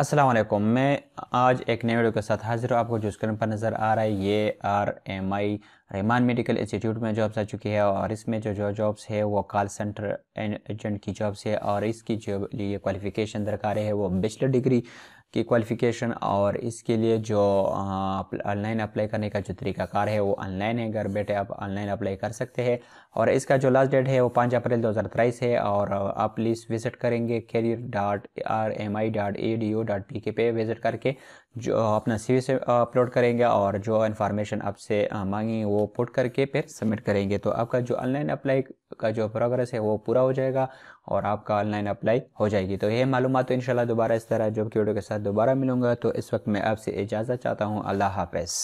असलम मैं आज एक नए वीडियो के साथ हाजिर हूँ आपको जो स्क्रीन पर नज़र आ रहा है ये R M I Rahman medical institute में जॉब्स आ चुकी है और इसमें जो जो जॉब्स है वो कॉल सेंटर एजेंट की जॉब्स है और इसकी जो लिए क्वालिफ़िकेशन दरकार है वो बैचलर डिग्री की क्वालिफ़िकेशन और इसके लिए जो ऑनलाइन अप्लाई करने का जो तरीकाकार है वो ऑनलाइन है घर बैठे आप ऑनलाइन अप्लाई कर सकते हैं और इसका जो लास्ट डेट है वो पाँच अप्रैल दो हज़ार तेईस है और आप प्लीज़ विज़िट करेंगे career dot R M I dot A D O dot P K पे विज़िट करके जो अपना सी से अपलोड करेंगे और जो इन्फॉर्मेशन आपसे मांगी वो पुट करके फिर सबमिट करेंगे तो आपका जो ऑनलाइन अप्लाई का जो प्रोग्रेस है वो पूरा हो जाएगा और आपका ऑनलाइन अप्लाई हो जाएगी तो ये मालूम तो इन दोबारा इस तरह जॉब की वीडियो के साथ दोबारा मिलूंगा तो इस वक्त मैं आपसे इजाज़त चाहता हूँ अल्लाह हाफ़